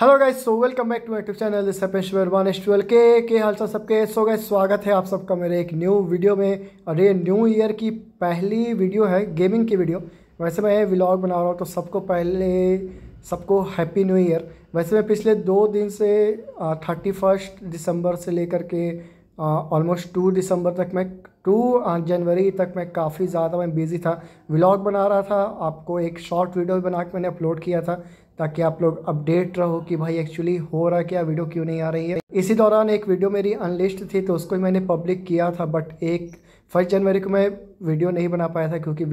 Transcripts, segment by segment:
hello guys so welcome back to my YouTube channel सपेश वर्मान S twelve के के हाल चाल सबके सो गाइस स्वागत है आप सबका मेरे एक न्यू वीडियो में और ये न्यू ईयर की पहली वीडियो है गेमिंग की वीडियो वैसे मैं व्लॉग बना रहा हूँ तो सबको पहले सबको हैप्पी न्यू ईयर वैसे मैं पिछले दो दिन से थर्टी फर्स्ट दिसंबर से लेकर के ऑलमोस्ट टू दिसंबर तक मैं टू जनवरी तक मैं काफ़ी ज़्यादा मैं बिज़ी था व्लॉग बना रहा था आपको एक शॉर्ट वीडियो बना के मैंने अपलोड किया था ताकि आप लोग अपडेट रहो कि भाई एक्चुअली हो रहा क्या वीडियो क्यों नहीं आ रही है इसी दौरान एक वीडियो मेरी अनलिस्ट थी तो उसको मैंने पब्लिक किया था बट एक फर्स्ट जनवरी को मैं वीडियो नहीं बना पाया था क्योंकि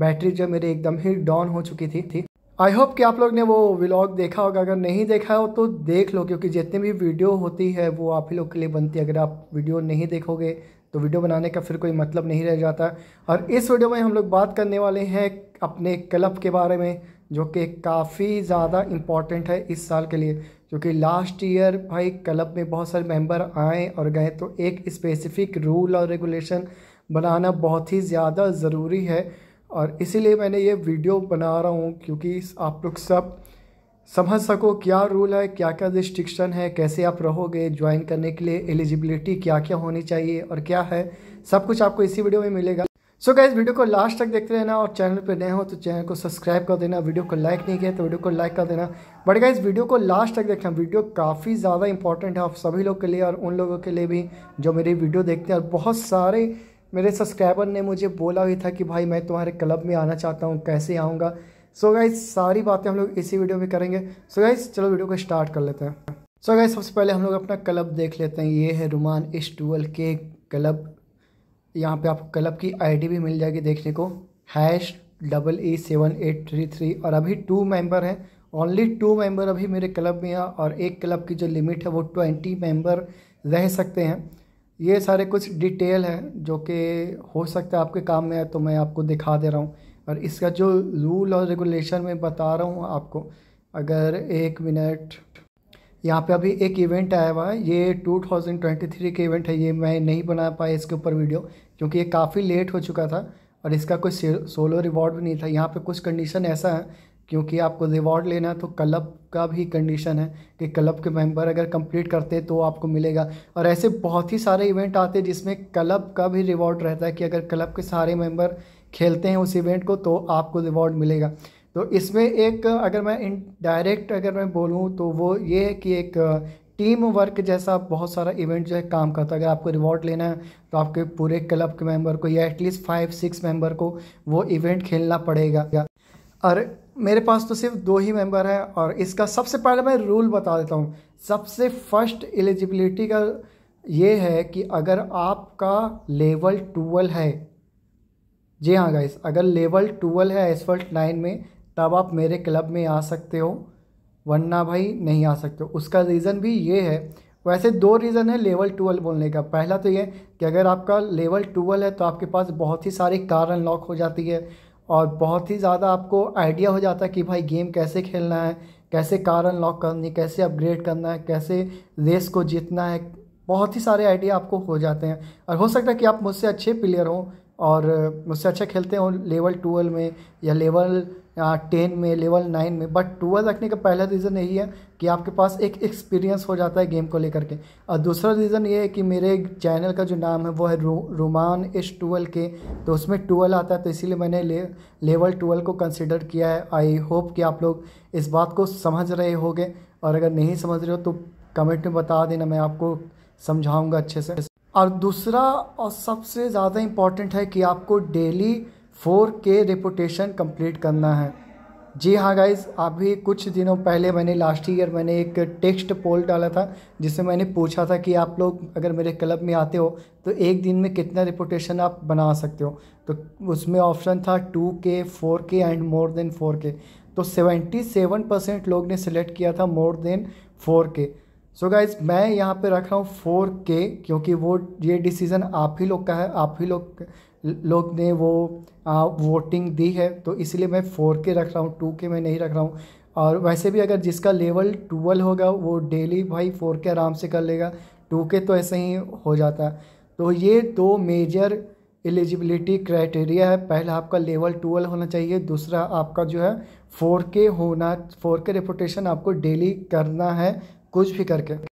बैटरी जो मेरी एकदम ही डाउन हो चुकी थी थी आई होप कि आप लोग ने वो व्लॉग देखा होगा अगर नहीं देखा हो तो देख लो क्योंकि जितनी भी वीडियो होती है वो आप ही लोग के लिए बनती है अगर आप वीडियो नहीं देखोगे तो वीडियो बनाने का फिर कोई मतलब नहीं रह जाता और इस वीडियो में हम लोग बात करने वाले हैं अपने क्लब के बारे में जो कि काफ़ी ज़्यादा इम्पॉर्टेंट है इस साल के लिए क्योंकि लास्ट ईयर भाई क्लब में बहुत सारे मेंबर आए और गए तो एक स्पेसिफिक रूल और रेगुलेशन बनाना बहुत ही ज़्यादा ज़रूरी है और इसीलिए मैंने ये वीडियो बना रहा हूँ क्योंकि आप लोग सब समझ सको क्या रूल है क्या क्या रिस्ट्रिक्शन है कैसे आप रहोगे ज्वाइन करने के लिए एलिजिबिलिटी क्या क्या होनी चाहिए और क्या है सब कुछ आपको इसी वीडियो में मिलेगा सो so गाइज वीडियो को लास्ट तक देखते रहना और चैनल पर नए हो तो चैनल को सब्सक्राइब कर देना वीडियो को लाइक नहीं किया तो वीडियो को लाइक कर देना बट गाइज वीडियो को लास्ट तक देखना वीडियो काफ़ी ज़्यादा इंपॉर्टेंट है आप सभी लोग के लिए और उन लोगों के लिए भी जो मेरी वीडियो देखते हैं और बहुत सारे मेरे सब्सक्राइबर ने मुझे बोला भी था कि भाई मैं तुम्हारे क्लब में आना चाहता हूँ कैसे आऊँगा सो गाइज सारी बातें हम लोग इसी वीडियो में करेंगे सो so गाइज चलो वीडियो को स्टार्ट कर लेते हैं सो गाइज सबसे पहले हम लोग अपना क्लब देख लेते हैं ये है रुमान इस टूअल के क्लब यहाँ पे आपको क्लब की आईडी भी मिल जाएगी देखने को hash double E seven eight three three और अभी टू मेंबर हैं ओनली टू मेंबर अभी मेरे क्लब में हैं और एक क्लब की जो लिमिट है वो ट्वेंटी मेंबर रह सकते हैं ये सारे कुछ डिटेल हैं जो कि हो सकता है आपके काम में है तो मैं आपको दिखा दे रहा हूँ और इसका जो रूल और रेगुलेशन मैं बता रहा हूँ आपको अगर एक मिनट यहाँ पे अभी एक इवेंट आया हुआ है ये 2023 के इवेंट है ये मैं नहीं बना पाया इसके ऊपर वीडियो क्योंकि ये काफ़ी लेट हो चुका था और इसका कोई सोलो रिवॉर्ड भी नहीं था यहाँ पे कुछ कंडीशन ऐसा है क्योंकि आपको रिवॉर्ड लेना है तो क्लब का भी कंडीशन है कि क्लब के मेंबर अगर कंप्लीट करते हैं तो आपको मिलेगा और ऐसे बहुत ही सारे इवेंट आते हैं जिसमें क्लब का भी रिवॉर्ड रहता है कि अगर क्लब के सारे मेंबर खेलते हैं उस इवेंट को तो आपको रिवॉर्ड मिलेगा तो इसमें एक अगर मैं इन डायरेक्ट अगर मैं बोलूँ तो वो ये है कि एक टीम वर्क जैसा बहुत सारा इवेंट जो है काम करता है अगर आपको रिवॉर्ड लेना है तो आपके पूरे क्लब के मेंबर को या एटलीस्ट फाइव सिक्स मेंबर को वो इवेंट खेलना पड़ेगा और मेरे पास तो सिर्फ दो ही मेंबर हैं और इसका सबसे पहले मैं रूल बता देता हूँ सबसे फर्स्ट एलिजिबिलिटी का ये है कि अगर आपका लेवल टूवेल्व है जी हाँ गाइस अगर लेवल टूवेल्व है एसफल्ट नाइन में तब आप मेरे क्लब में आ सकते हो वरना भाई नहीं आ सकते हो उसका रीज़न भी ये है वैसे दो रीज़न है लेवल टूवेल्व बोलने का पहला तो ये कि अगर आपका लेवल टूवेल्व है तो आपके पास बहुत ही सारी कार अनलॉक हो जाती है और बहुत ही ज़्यादा आपको आइडिया हो जाता है कि भाई गेम कैसे खेलना है कैसे कार अनलॉक करनी कैसे अपग्रेड करना है कैसे रेस को जीतना है बहुत ही सारे आइडिया आपको हो जाते हैं और हो सकता है कि आप मुझसे अच्छे प्लेयर हों और मुझसे अच्छा खेलते हों लेवल टूवेल्व में या लेवल टेन में लेवल नाइन में बट ट्वेल्व रखने का पहला रीज़न यही है कि आपके पास एक एक्सपीरियंस हो जाता है गेम को लेकर के और दूसरा रीज़न ये है कि मेरे चैनल का जो नाम है वो है रो, रोमान एस ट्वेल्व के तो उसमें ट्वेल्व आता है तो इसीलिए मैंने ले, लेवल ट्वेल्व को कंसिडर किया है आई होप कि आप लोग इस बात को समझ रहे होगे और अगर नहीं समझ रहे हो तो कमेंट में बता देना मैं आपको समझाऊँगा अच्छे से और दूसरा और सबसे ज़्यादा इम्पॉर्टेंट है कि आपको daily four K reputation complete करना है जी हाँ गाइज अभी कुछ दिनों पहले मैंने लास्ट ईयर मैंने एक टेक्स्ट पोल डाला था जिसमें मैंने पूछा था कि आप लोग अगर मेरे क्लब में आते हो तो एक दिन में कितना रिपोटेशन आप बना सकते हो तो उसमें ऑप्शन था टू के फोर के एंड मोर देन फोर के तो सेवेंटी सेवन परसेंट लोग ने सिलेक्ट किया था मोर देन फोर के सो गाइज मैं यहाँ पे रख रहा हूँ फोर के क्योंकि वो ये डिसीज़न आप ही लोग का है आप ही लोग लोग ने वो आ, वोटिंग दी है तो इसलिए मैं फोर के रख रहा हूँ टू के मैं नहीं रख रहा हूँ और वैसे भी अगर जिसका लेवल टूवल होगा वो डेली भाई फोर के आराम से कर लेगा टू के तो ऐसे ही हो जाता है तो ये दो मेजर एलिजिबिलिटी क्राइटेरिया है पहला आपका लेवल टूवल होना चाहिए दूसरा आपका जो है फोर के होना फोर के रिपोर्टेशन आपको डेली करना है कुछ भी करके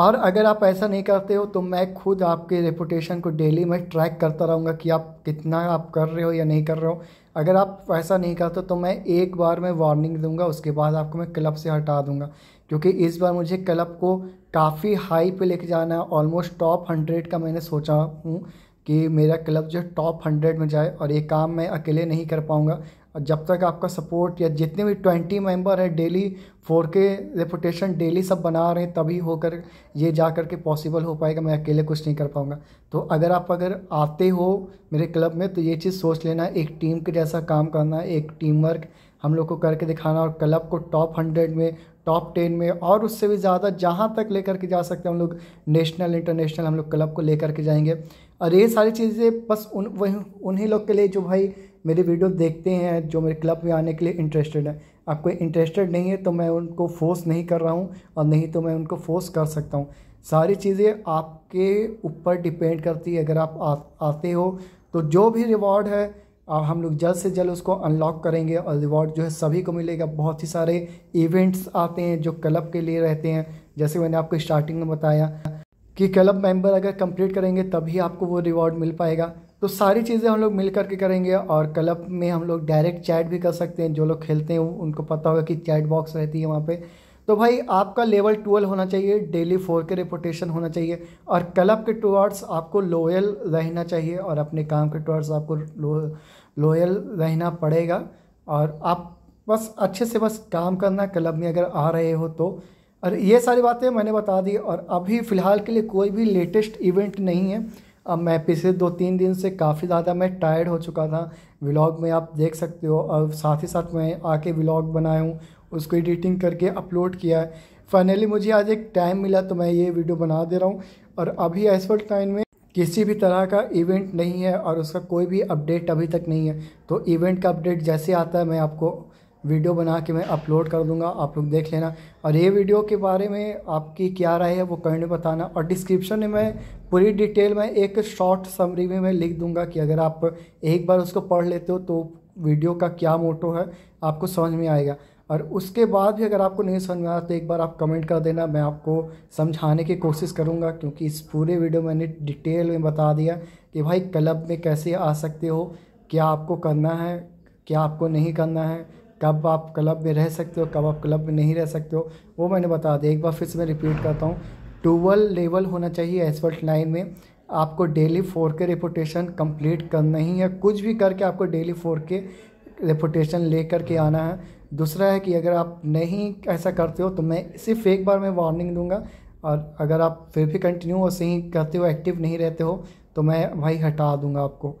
और अगर आप ऐसा नहीं करते हो तो मैं खुद आपके रेपुटेशन को डेली मैं ट्रैक करता रहूँगा कि आप कितना आप कर रहे हो या नहीं कर रहे हो अगर आप ऐसा नहीं करते तो मैं एक बार मैं वार्निंग दूंगा उसके बाद आपको मैं क्लब से हटा दूंगा क्योंकि इस बार मुझे क्लब को काफ़ी हाई पे लेके जाना है ऑलमोस्ट टॉप हंड्रेड का मैंने सोचा हूँ कि मेरा क्लब जो टॉप हंड्रेड में जाए और ये काम मैं अकेले नहीं कर पाऊँगा और जब तक आपका सपोर्ट या जितने भी ट्वेंटी मेंबर है daily four K reputation daily सब बना रहे हैं तभी होकर ये जा कर के पॉसिबल हो पाएगा मैं अकेले कुछ नहीं कर पाऊँगा तो अगर आप अगर आते हो मेरे क्लब में तो ये चीज़ सोच लेना एक टीम के जैसा काम करना एक टीम वर्क हम लोग को करके दिखाना और क्लब को टॉप हंड्रेड में टॉप टेन में और उससे भी ज़्यादा जहाँ तक लेकर के जा सकते हैं हम लोग नेशनल इंटरनेशनल हम लोग क्लब को लेकर के जाएंगे और ये सारी चीज़ें बस उन वही उन्हीं लोग के लिए जो भाई मेरी वीडियो देखते हैं जो मेरे क्लब में आने के लिए इंटरेस्टेड है आपको इंटरेस्टेड नहीं है तो मैं उनको फोर्स नहीं कर रहा हूँ और नहीं तो मैं उनको फोर्स कर सकता हूँ सारी चीज़ें आपके ऊपर डिपेंड करती है अगर आप आ, आते हो तो जो भी रिवॉर्ड है अब हम लोग जल्द से जल्द उसको अनलॉक करेंगे और रिवॉर्ड जो है सभी को मिलेगा बहुत ही सारे इवेंट्स आते हैं जो क्लब के लिए रहते हैं जैसे मैंने आपको स्टार्टिंग में बताया कि क्लब मेंबर अगर कंप्लीट करेंगे तभी आपको वो रिवॉर्ड मिल पाएगा तो सारी चीज़ें हम लोग मिल करके करेंगे और क्लब में हम लोग डायरेक्ट चैट भी कर सकते हैं जो लोग खेलते हैं उनको पता होगा कि चैट बॉक्स रहती है वहाँ पे तो भाई आपका लेवल ट्वेल्व होना चाहिए डेली फोर के रिपोर्टेशन होना चाहिए और क्लब के टूअर्ड्स आपको लोयल रहना चाहिए और अपने काम के टूअर्ड्स आपको लो, लोयल रहना पड़ेगा और आप बस अच्छे से बस काम करना क्लब में अगर आ रहे हो तो और ये सारी बातें मैंने बता दी और अभी फ़िलहाल के लिए कोई भी लेटेस्ट इवेंट नहीं है अब मैं पिछले दो तीन दिन से काफ़ी ज़्यादा मैं टायर्ड हो चुका था व्लॉग में आप देख सकते हो और साथ ही साथ मैं आके व्लॉग बनाया हूँ उसको एडिटिंग करके अपलोड किया है फाइनली मुझे आज एक टाइम मिला तो मैं ये वीडियो बना दे रहा हूँ और अभी एस टाइम में किसी भी तरह का इवेंट नहीं है और उसका कोई भी अपडेट अभी तक नहीं है तो इवेंट का अपडेट जैसे आता है मैं आपको वीडियो बना के मैं अपलोड कर दूंगा आप लोग देख लेना और ये वीडियो के बारे में आपकी क्या राय है वो कमेंट में बताना और डिस्क्रिप्शन में मैं पूरी डिटेल में एक शॉर्ट समरी में मैं लिख दूंगा कि अगर आप एक बार उसको पढ़ लेते हो तो वीडियो का क्या मोटो है आपको समझ में आएगा और उसके बाद भी अगर आपको नहीं समझ में आया तो एक बार आप कमेंट कर देना मैं आपको समझाने की कोशिश करूँगा क्योंकि इस पूरे वीडियो मैंने डिटेल में बता दिया कि भाई क्लब में कैसे आ सकते हो क्या आपको करना है क्या आपको नहीं करना है कब आप क्लब में रह सकते हो कब आप क्लब में नहीं रह सकते हो वो मैंने बता दिया एक बार फिर से मैं रिपीट करता हूँ टूवल लेवल होना चाहिए एसवल्ट नाइन में आपको daily four K reputation complete करना ही है कुछ भी करके आपको डेली फोर के रिपोटेशन ले करके आना है दूसरा है कि अगर आप नहीं ऐसा करते हो तो मैं सिर्फ एक बार मैं वार्निंग दूंगा और अगर आप फिर भी कंटिन्यू और सही करते हो एक्टिव नहीं रहते हो तो मैं भाई हटा दूंगा आपको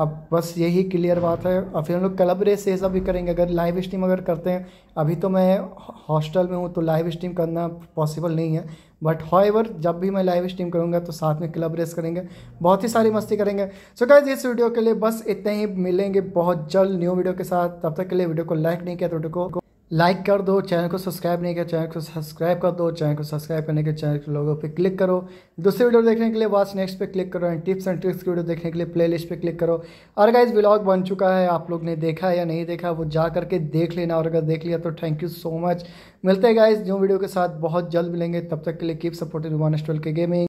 अब बस यही क्लियर बात है और फिर हम लोग क्लब रेस ये सब भी करेंगे अगर लाइव स्ट्रीम अगर करते हैं अभी तो मैं हॉस्टल में हूँ तो लाइव स्ट्रीम करना पॉसिबल नहीं है बट हॉएवर जब भी मैं लाइव स्ट्रीम करूँगा तो साथ में क्लब रेस करेंगे बहुत ही सारी मस्ती करेंगे सो so गाइज इस वीडियो के लिए बस इतने ही मिलेंगे बहुत जल्द न्यू वीडियो के साथ तब तक के लिए वीडियो को लाइक नहीं किया तो वीडियो को लाइक कर दो चैनल को सब्सक्राइब नहीं किया चैनल को सब्सक्राइब कर दो चैनल को सब्सक्राइब करने के चैनल के लोगों पे क्लिक करो दूसरी वीडियो देखने के लिए वाच नेक्स्ट पे क्लिक करो एंड टिप्स एंड ट्रिक्स की वीडियो देखने के लिए प्लेलिस्ट पे क्लिक करो और इस ब्लॉग बन चुका है आप लोग ने देखा या नहीं देखा वो जा करके देख लेना और अगर देख लिया तो थैंक यू सो मच मिलते हैं गाइज जो वीडियो के साथ बहुत जल्द मिलेंगे तब तक के लिए keep supported one K gaming